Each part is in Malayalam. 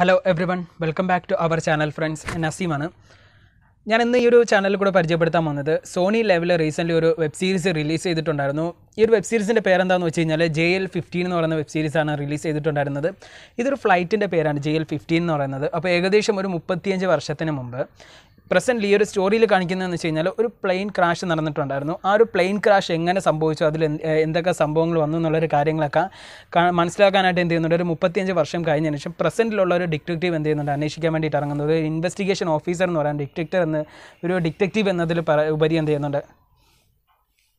hello everyone welcome back to our channel friends നസീമാണ് ഞാൻ ഇന്ന് ഈ ഒരു ചാനലിൽ കൂടെ പരിചയപ്പെടുത്താൻ വന്നത് സോണി ലെവലിൽ റീസെൻ്റ് ഒരു വെബ് സീരീസ് റിലീസ് ചെയ്തിട്ടുണ്ടായിരുന്നു ഈ ഒരു വെബ് സീരീസിൻ്റെ പേരെന്താണെന്ന് വെച്ച് കഴിഞ്ഞാൽ ജെ എൽ ഫിഫ്റ്റീൻ എന്ന് പറയുന്ന വെബ് സീരീസാണ് റിലീസ് ചെയ്തിട്ടുണ്ടായിരുന്നത് ഇതൊരു ഫ്ലൈറ്റിൻ്റെ പേരാണ് ജെ എൽ ഫിഫ്റ്റീൻ എന്ന് പറയുന്നത് അപ്പോൾ ഏകദേശം ഒരു മുപ്പത്തിയഞ്ച് വർഷത്തിന് മുമ്പ് പ്രസൻ്റ് ഈ ഒരു സ്റ്റോറിയിൽ കാണിക്കുന്നതെന്ന് വെച്ച് കഴിഞ്ഞാൽ ഒരു പ്ലെയിൻ ക്രാഷ് നടന്നിട്ടുണ്ടായിരുന്നു ആ ഒരു പ്ലെയിൻ ക്രാഷ് എങ്ങനെ സംഭവിച്ചു അതിൽ എന്തൊക്കെ സംഭവങ്ങൾ വന്നു എന്നുള്ളൊരു കാര്യങ്ങളൊക്കെ മനസ്സിലാക്കാനായിട്ട് എന്ത് ചെയ്യുന്നുണ്ട് ഒരു മുപ്പത്തിയഞ്ച് വർഷം കഴിഞ്ഞതിന് ശേഷം പ്രസൻറ്റിലുള്ള ഒരു ഡിറ്റക്റ്റീവ് എന്ത് ചെയ്യുന്നുണ്ട് അന്വേഷിക്കാൻ വേണ്ടിയിട്ട് ഇറങ്ങുന്നത് ഒരു ഇൻവെസ്റ്റിഗേഷൻ ഓഫീസർ എന്ന് പറയാൻ ഡിറ്റക്ടർ എന്ന് ഒരു ഡിറ്റക്റ്റീവ് എന്നതിൽ ഉപരി എന്ത് ചെയ്യുന്നുണ്ട്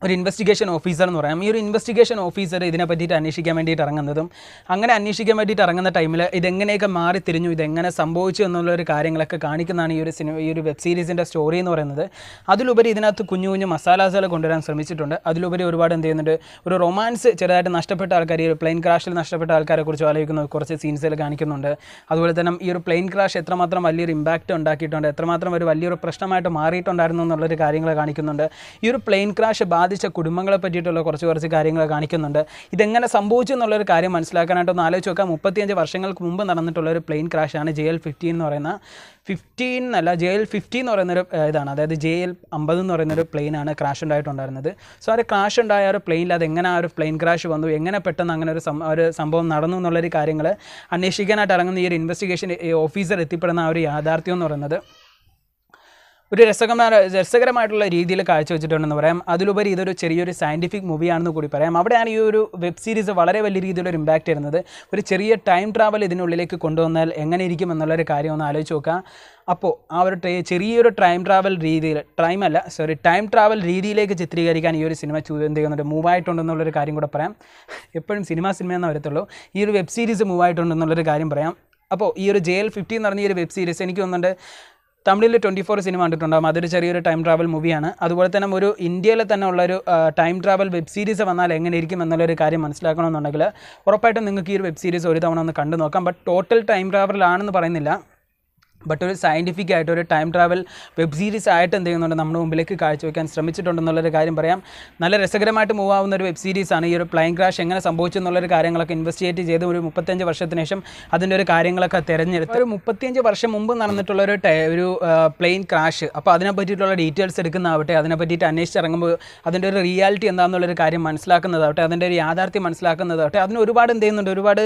ഒരു ഇൻവെസ്റ്റിഗേഷൻ ഓഫീസർ എന്ന് പറയാം ഈ ഒരു ഇൻവെസ്റ്റിഗേഷൻ ഓഫീസർ ഇതിനെ പറ്റിയിട്ട് അന്വേഷിക്കാൻ വേണ്ടിയിട്ട് ഇറങ്ങുന്നതും അങ്ങനെ അന്വേഷിക്കാൻ വേണ്ടിയിട്ട് ഇറങ്ങുന്ന ടൈമിൽ ഇതെങ്ങനെയൊക്കെ മാറി തിരിഞ്ഞു ഇതെങ്ങനെ സംഭവിച്ചു എന്നുള്ള ഒരു കാര്യങ്ങളൊക്കെ കാണിക്കുന്നതാണ് ഈ ഒരു സിനിമ ഈ ഒരു വെബ് സീരീസിൻ്റെ സ്റ്റോറി എന്ന് പറയുന്നത് അതിലുപരി ഇതിനകത്ത് കുഞ്ഞു കുഞ്ഞു മസാലാസുകൾ കൊണ്ടുവരാൻ ശ്രമിച്ചിട്ടുണ്ട് അതിലുപരി ഒരുപാട് എന്ത് ചെയ്യുന്നുണ്ട് ഒരു റൊമാൻസ് ചെറുതായിട്ട് നഷ്ടപ്പെട്ട ആൾക്കാർ ഈ ഒരു പ്ലെയിൻ ക്രാഷിൽ നഷ്ടപ്പെട്ട ആൾക്കാരെ കുറിച്ച് ആലോചിക്കുന്ന കുറച്ച് സീൻസുകൾ കാണിക്കുന്നുണ്ട് അതുപോലെ തന്നെ ഈ ഒരു പ്ലെയിൻ ക്രാഷ് എത്രമാത്രം വലിയൊരു ഇമ്പാക്റ്റ് ഉണ്ടാക്കിയിട്ടുണ്ട് എത്രമാത്രം ഒരു വലിയൊരു പ്രശ്നമായിട്ട് മാറിയിട്ടുണ്ടായിരുന്നു എന്നുള്ളൊരു കാര്യങ്ങൾ കാണിക്കുന്നുണ്ട് ഈ ഒരു പ്ലെയിൻ ക്രാഷ് ബാധിച്ച കുടുംബങ്ങളെ പറ്റിയിട്ടുള്ള കുറച്ച് കുറച്ച് കാര്യങ്ങൾ കാണിക്കുന്നുണ്ട് ഇതെങ്ങനെ സംഭവിച്ചു എന്നുള്ളൊരു കാര്യം മനസ്സിലാക്കാനായിട്ടൊന്ന് ആലോചിച്ച് നോക്കാം മുപ്പത്തിയഞ്ച് വർഷങ്ങൾക്ക് മുമ്പ് നടന്നിട്ടുള്ള ഒരു പ്ലെയിൻ ക്രാഷാണ് ജെ എൽ ഫിഫ്റ്റീൻ എന്ന് പറയുന്ന ഫിഫ്റ്റീൻ എന്നല്ല ജെ എൽ ഫിഫ്റ്റീൻ എന്ന് പറയുന്നൊരു ഇതാണ് അതായത് ജെ എൽ അമ്പത് എന്ന് പറയുന്നൊരു പ്ലെയിനാണ് ക്രാഷ് ഉണ്ടായിട്ടുണ്ടായിരുന്നത് സോ ആ ഒരു ക്രാഷ് ഉണ്ടായ ഒരു പ്ലെയിനിൽ അത് എങ്ങനെ ആ ഒരു പ്ലെയിൻ ക്രാഷ് വന്നു എങ്ങനെ പെട്ടെന്ന് അങ്ങനെ ഒരു ഒരു സംഭവം നടന്നു എന്നുള്ളൊരു കാര്യങ്ങൾ അന്വേഷിക്കാനായിട്ട് ഇറങ്ങുന്ന ഈ ഒരു ഇൻവെസ്റ്റിഗേഷൻ ഓഫീസർ എത്തിപ്പെടുന്ന ആ ഒരു യാഥാർത്ഥ്യം എന്ന് പറയുന്നത് ഒരു രസകരമായ രസകരമായിട്ടുള്ള രീതിയിൽ കാഴ്ചവെച്ചിട്ടുണ്ടെന്ന് പറയാം അതിലുപരി ഇതൊരു ചെറിയൊരു സയൻറ്റിഫിക് മൂവിയാണെന്ന് കൂടി പറയാം അവിടെയാണ് ഈ ഒരു വെബ് സീരീസ് വളരെ വലിയ രീതിയിലൊരു ഇമ്പാക്റ്റ് വരുന്നത് ഒരു ചെറിയ ടൈം ട്രാവൽ ഇതിനുള്ളിലേക്ക് കൊണ്ടുവന്നാൽ എങ്ങനെ ഇരിക്കും എന്നുള്ളൊരു കാര്യം ഒന്ന് ആലോചിച്ച് നോക്കാം അപ്പോൾ ആ ഒരു ചെറിയൊരു ടൈം ട്രാവൽ രീതിയിൽ ടൈം അല്ല സോറി ടൈം ട്രാവൽ രീതിയിലേക്ക് ചിത്രീകരിക്കാൻ ഈ ഒരു സിനിമ എന്ത് ചെയ്യുന്നുണ്ട് മൂവായിട്ടുണ്ടെന്നുള്ളൊരു കാര്യം കൂടെ പറയാം എപ്പോഴും സിനിമ സിനിമ എന്നേ വരത്തുള്ളൂ ഈ ഒരു വെബ് സീരീസ് മൂവായിട്ടുണ്ടെന്നുള്ളൊരു കാര്യം പറയാം അപ്പോൾ ഈ ഒരു ജെ എൽ ഫിഫ്റ്റി എന്ന് പറഞ്ഞ ഈ ഒരു വെബ് സീരീസ് എനിക്ക് തോന്നുന്നുണ്ട് തമിഴിൽ ട്വൻറ്റി ഫോർ സിനിമ കണ്ടിട്ടുണ്ടാകും അതൊരു ചെറിയൊരു ടൈം ട്രാവൽ മൂവിയാണ് അതുപോലെ തന്നെ ഒരു ഇന്ത്യയിലെ തന്നെ ഉള്ളൊരു ടൈം ട്രാവൽ വെബ് സീരീസ് വന്നാൽ എങ്ങനെയിരിക്കും എന്നുള്ളൊരു കാര്യം മനസ്സിലാക്കണമെന്നുണ്ടെങ്കിൽ ഉറപ്പായിട്ടും നിങ്ങൾക്ക് ഈ ഒരു വെബ് സീരീസ് ഒരു തവണ ഒന്ന് കണ്ടു നോക്കാം ബട്ട് ടോട്ടൽ ടൈം ട്രാവലാണെന്ന് പറയുന്നില്ല ബട്ട് ഒരു സയൻറ്റിഫിക് ആയിട്ട് ഒരു ടൈം ട്രാവൽ വെബ് സീരീസ് ആയിട്ട് എന്ത് ചെയ്യുന്നുണ്ട് നമ്മുടെ മുമ്പിലേക്ക് കാഴ്ചവെക്കാൻ ശ്രമിച്ചിട്ടുണ്ടെന്നുള്ളൊരു കാര്യം പറയാം നല്ല രസകരമായിട്ട് മൂവ് ആവുന്ന ഒരു വെബ് സീരീസാണ് ഈ ഒരു പ്ലെയിൻ ക്രാഷ് എങ്ങനെ സംഭവിച്ചു എന്നുള്ളൊരു കാര്യങ്ങളൊക്കെ ഇൻവെസ്റ്റിഗേറ്റ് ചെയ്ത് ഒരു മുപ്പത്തഞ്ച് വർഷത്തിന് ശേഷം അതിൻ്റെ ഒരു കാര്യങ്ങളൊക്കെ തിരഞ്ഞെടുത്ത് ഒരു മുപ്പത്തിയഞ്ച് വർഷം മുമ്പ് നടന്നിട്ടുള്ള ഒരു ഒരു പ്ലെയിൻ ക്രാഷ് അപ്പോൾ അതിനെ പറ്റിയിട്ടുള്ള ഡീറ്റെയിൽസ് എടുക്കുന്നതാവട്ടെ അതിനെ പറ്റിയിട്ട് അന്വേഷിച്ചിറങ്ങുമ്പോൾ അതിൻ്റെ ഒരു റിയാലിറ്റി എന്താണെന്നുള്ളൊരു കാര്യം മനസ്സിലാക്കുന്നതാവട്ടെ അതിൻ്റെ ഒരു യാഥാർത്ഥ്യം മനസ്സിലാക്കുന്നതാവട്ടെ അതിന് ഒരുപാട് എന്ത് ചെയ്യുന്നുണ്ട് ഒരുപാട്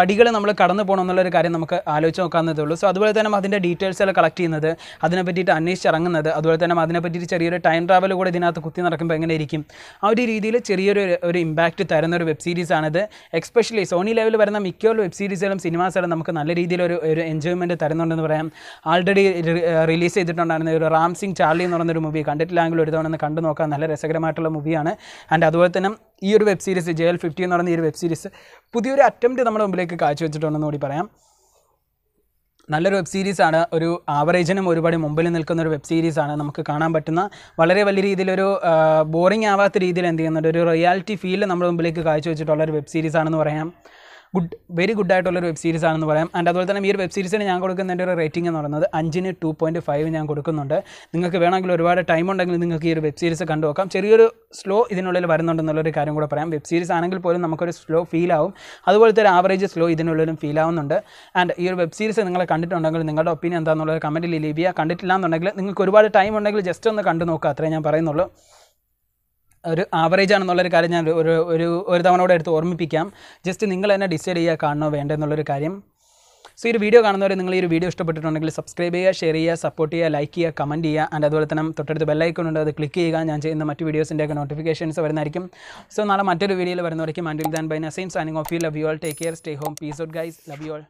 പടികൾ നമ്മൾ കടന്നു പോകണം എന്നുള്ളൊരു കാര്യം നമുക്ക് ആലോചിച്ച് നോക്കാവുന്നതേ ഉള്ളൂ സോ അതുപോലെ തന്നെ അതിൻ്റെ ഡീറ്റെയിൽസ് കളക്ട് ചെയ്യുന്നത് അതിനെ പറ്റിയിട്ട് ഇറങ്ങുന്നത് അതുപോലെ തന്നെ അതിനെ പറ്റിയിട്ട് ചെറിയൊരു ടൈം ട്രാവൽ കൂടെ ഇതിനകത്ത് കുത്തി നടക്കുമ്പോൾ എങ്ങനെ ആ ഒരു രീതിയിൽ ചെറിയൊരു ഒരു ഇമ്പാക്റ്റ് തരുന്ന ഒരു വെബ് സീരീസാണിത് എക്സ്പെഷ്യലി സോണി ലെവലിൽ വരുന്ന മിക്ക വെബ് സീരീസുകളും സിനിമാസുകളും നമുക്ക് നല്ല രീതിയിലൊരു ഒരു എൻജോയ്മെൻറ്റ് തരുന്നുണ്ടെന്ന് പറയാം ആൾറെഡി റിലീസ് ചെയ്തിട്ടുണ്ടായിരുന്ന ഒരു റാം സിംഗ് ചാർലി എന്ന് പറയുന്നൊരു മൂവി കണ്ടിട്ടില്ലെങ്കിൽ ഒരു തവണ കണ്ടു നോക്കാൻ നല്ല രസകരമായിട്ടുള്ള മൂവിയാണ് ആൻഡ് അതുപോലെ തന്നെ ഈ ഒരു web series J L fifty എന്ന് പറയുന്ന ഈ ഒരു വെബ് സീരീസ് പുതിയൊരു അറ്റംപ്റ്റ് നമ്മുടെ മുമ്പിലേക്ക് കാഴ്ചവെച്ചിട്ടുണ്ടെന്ന് കൂടി പറയാം നല്ലൊരു വെബ് സീരീസാണ് ഒരു ആവറേജിനും ഒരുപാട് മുമ്പിൽ നിൽക്കുന്ന ഒരു വെബ് സീരീസാണ് നമുക്ക് കാണാൻ പറ്റുന്ന വളരെ വലിയ രീതിയിലൊരു ബോറിംഗ് ആവാത്ത രീതിയിൽ എന്ത് ചെയ്യുന്നുണ്ട് ഒരു റിയാലിറ്റി ഫീൽ നമ്മുടെ മുമ്പിലേക്ക് കാഴ്ചവെച്ചിട്ടുള്ള ഒരു വെബ് സീരീസാണെന്ന് പറയാം ഗുഡ് വെരി ഗുഡ് ആയിട്ടുള്ള ഒരു വെബ് സീരീസ് ആണെന്ന് പറയാം ആൻഡ് അതുപോലെ തന്നെ ഈ ഒരു വെബ് സീരീസിന് ഞാൻ കൊടുക്കുന്നതിൻ്റെ ഒരു റേറ്റിംഗ് എന്ന് പറയുന്നത് അഞ്ചിന് ടു പോയിൻറ്റ് ഫൈവ് ഞാൻ കൊടുക്കുന്നുണ്ട് നിങ്ങൾക്ക് വേണമെങ്കിൽ ഒരുപാട് ടൈം ഉണ്ടെങ്കിൽ നിങ്ങൾക്ക് ഈ ഒരു വെബ് സീരീസ് കണ്ടു നോക്കാം ചെറിയൊരു സ്ലോ ഇതിനുള്ളിൽ വരുന്നുണ്ടെന്നുള്ളൊരു കാര്യം കൂടെ പറയാം വെബ് സീരീസ് ആണെങ്കിൽ പോലും നമുക്കൊരു സ്ലോ ഫീൽ ആവും അതുപോലത്തെ ഒരു ആവറേജ് സ്ലോ ഇതിനുള്ളിലും ഫീൽ ആവുന്നുണ്ട് ആൻഡ് ഈ ഒരു വെബ് സീരീസ് നിങ്ങൾ കണ്ടിട്ടുണ്ടെങ്കിൽ നിങ്ങളുടെ ഒപ്പീനിയൻ എന്താണെന്നുള്ളത് കമൻറ്റിൽ ലീവ് ചെയ്യുക കണ്ടിട്ടില്ല എന്നുണ്ടെങ്കിൽ നിങ്ങൾക്ക് ഒരുപാട് ടൈം ഉണ്ടെങ്കിൽ ജസ്റ്റ് ഒന്ന് കണ്ടു നോക്കുക അത്രേ ഞാൻ പറയുന്നുള്ളൂ ഒരു ആവറേജ് ആണെന്നുള്ളൊരു കാര്യം ഞാൻ ഒരു ഒരു ഒരു തവണ കൂടെ എടുത്ത് ഓർമ്മിപ്പിക്കാം ജസ്റ്റ് നിങ്ങൾ തന്നെ ഡിസൈഡ് ചെയ്യുക കാണണോ വേണ്ടോ എന്നുള്ളൊരു കാര്യം സോ ഈ ഒരു വീഡിയോ കാണുന്നവരെ നിങ്ങൾ ഈ ഒരു വീഡിയോ ഇഷ്ടപ്പെട്ടിട്ടുണ്ടെങ്കിൽ സബ്സ്ക്രൈബ് ചെയ്യുക ഷെയർ ചെയ്യുക സപ്പോർട്ട് ചെയ്യുക ലൈക്ക് ചെയ്യുക കമൻറ്റ് ചെയ്യുക ആൻഡ് അതുപോലെ തന്നെ തൊട്ടടുത്ത് ബെല്ലൈക്കൺ ഉണ്ട് അത് ക്ലിക്ക് ചെയ്യുക ഞാൻ ചെയ്യുന്ന മറ്റ് ഒക്കെ നോട്ടിഫിക്കേഷൻസ് വരുന്നതായിരിക്കും സോ നാളെ മറ്റൊരു വീഡിയോയിൽ വരുന്നവരേക്കും മാൻഡിൽ ദാൻ bye Naseem signing off you love you all take care stay home peace out guys love you all